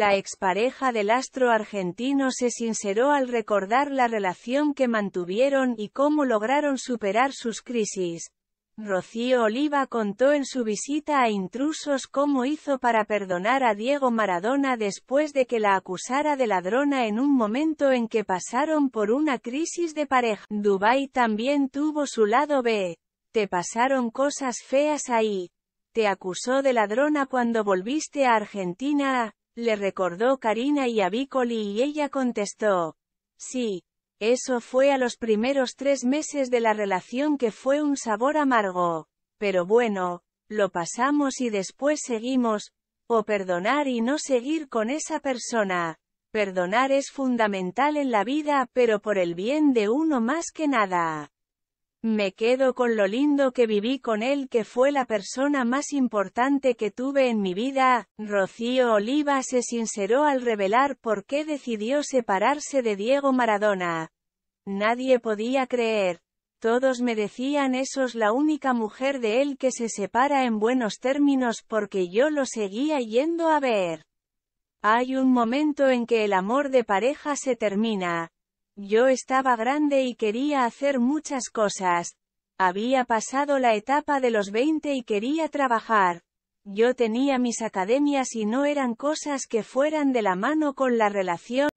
La expareja del astro argentino se sinceró al recordar la relación que mantuvieron y cómo lograron superar sus crisis. Rocío Oliva contó en su visita a Intrusos cómo hizo para perdonar a Diego Maradona después de que la acusara de ladrona en un momento en que pasaron por una crisis de pareja. Dubái también tuvo su lado B. Te pasaron cosas feas ahí. Te acusó de ladrona cuando volviste a Argentina, le recordó Karina y a y ella contestó. Sí. Eso fue a los primeros tres meses de la relación que fue un sabor amargo. Pero bueno, lo pasamos y después seguimos, o perdonar y no seguir con esa persona. Perdonar es fundamental en la vida, pero por el bien de uno más que nada. Me quedo con lo lindo que viví con él que fue la persona más importante que tuve en mi vida. Rocío Oliva se sinceró al revelar por qué decidió separarse de Diego Maradona. Nadie podía creer. Todos me decían eso es la única mujer de él que se separa en buenos términos porque yo lo seguía yendo a ver. Hay un momento en que el amor de pareja se termina, yo estaba grande y quería hacer muchas cosas. Había pasado la etapa de los 20 y quería trabajar. Yo tenía mis academias y no eran cosas que fueran de la mano con la relación.